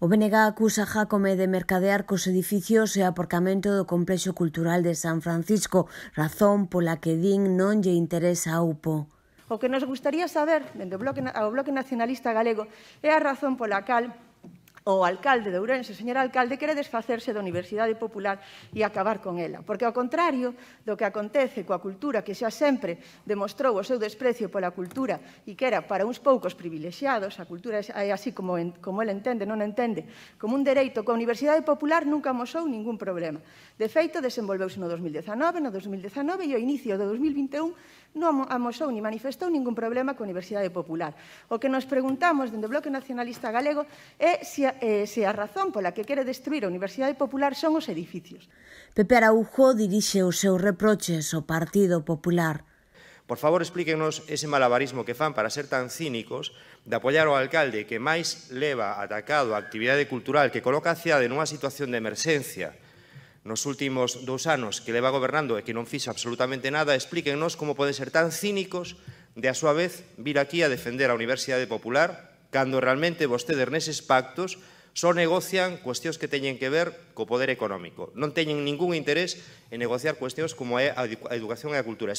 O BNG acusa a Jacome de mercadear cos edificios e aporcamento do Complexo Cultural de San Francisco, razón pola que din non lle interesa a UPO. O que nos gustaría saber, dende o bloque, ao Bloque Nacionalista Galego, é a razón pola cal o alcalde de Ourense, señor alcalde, quere desfacerse da Universidade Popular e acabar con ela. Porque ao contrario do que acontece coa cultura que xa sempre demostrou o seu desprecio pola cultura e que era para uns poucos privilexiados, a cultura é así como, en, como ele entende, non entende, como un dereito coa Universidade Popular nunca mosou ningún problema. De feito, desenvolveuse no 2019, no 2019 e ao inicio do 2021 non amosou ni manifestou ningún problema coa Universidade Popular. O que nos preguntamos dende o Bloque Nacionalista Galego é se eh, se a razón pola que quere destruir a Universidade Popular son os edificios. Pepe Araujo dirixe os seus reproches ao Partido Popular. Por favor, explíquenos ese malabarismo que fan para ser tan cínicos de apoiar ao alcalde que máis leva atacado a actividade cultural que coloca a cidade nunha situación de emerxencia nos últimos dous anos que leva gobernando e que non fixa absolutamente nada, explíquennos como poden ser tan cínicos de a súa vez vir aquí a defender a Universidade Popular cando realmente vostedes neses pactos só negocian cuestións que teñen que ver co poder económico. Non teñen ningún interés en negociar cuestións como é a educación e a cultura.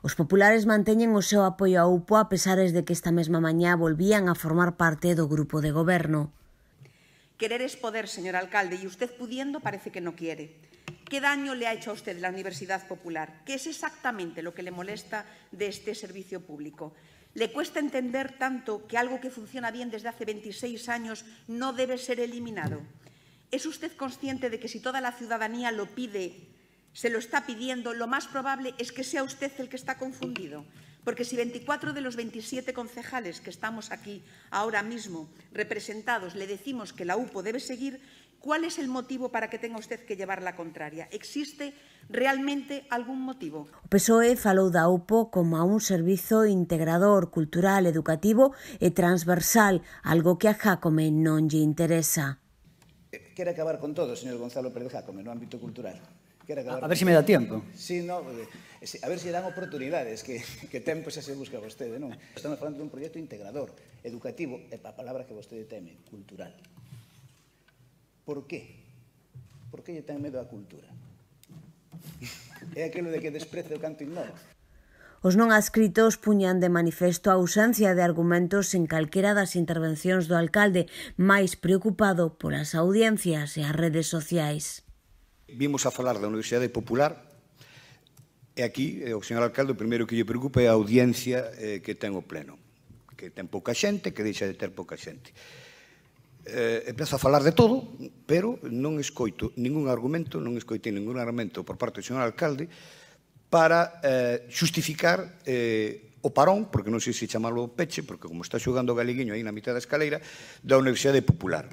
Os populares manteñen o seu apoio a UPO a pesares de que esta mesma mañá volvían a formar parte do grupo de goberno. Querer es poder, señor alcalde, e usted pudiendo parece que non quere. Que daño le ha hecho a usted la Universidad Popular? Que es exactamente lo que le molesta de este servicio público? Le cuesta entender tanto que algo que funciona bien desde hace 26 años no debe ser eliminado. ¿Es usted consciente de que si toda la ciudadanía lo pide, se lo está pidiendo, lo más probable es que sea usted el que está confundido? Porque si 24 de los 27 concejales que estamos aquí ahora mismo representados le decimos que la UPO debe seguir, ¿Cuál es el motivo para que tenga usted que llevar la contraria? Existe realmente algún motivo? O PSOE falou da UPO como a un servizo integrador, cultural, educativo e transversal, algo que a Jacome non lle interesa. Eh, quere acabar con todo, señor Gonzalo Pérez Jacome, no ámbito cultural. Quere acabar a, eh, a ver se si me dá tempo. Sí, no, a ver se si dan oportunidades, que, que tempo xa se busca vostede, non? Estamos falando dun proxecto integrador, educativo, e a palabra que vostede teme, cultural. Por qué? Por que lle ten medo á cultura? É aquilo de que desprece o canto ignora. Os non adscritos puñan de manifesto a ausencia de argumentos en calquera das intervencións do alcalde, máis preocupado polas audiencias e as redes sociais. Vimos a falar da Universidade Popular e aquí eh, o señor alcalde o primeiro que lle preocupa é a audiencia eh, que ten o pleno, que ten pouca xente, que deixa de ter pouca xente eh, empezo a falar de todo, pero non escoito ningún argumento, non escoitei ningún argumento por parte do señor alcalde para eh, justificar eh, o parón, porque non sei se chamalo peche, porque como está xogando o galeguinho aí na mitad da escaleira, da Universidade Popular.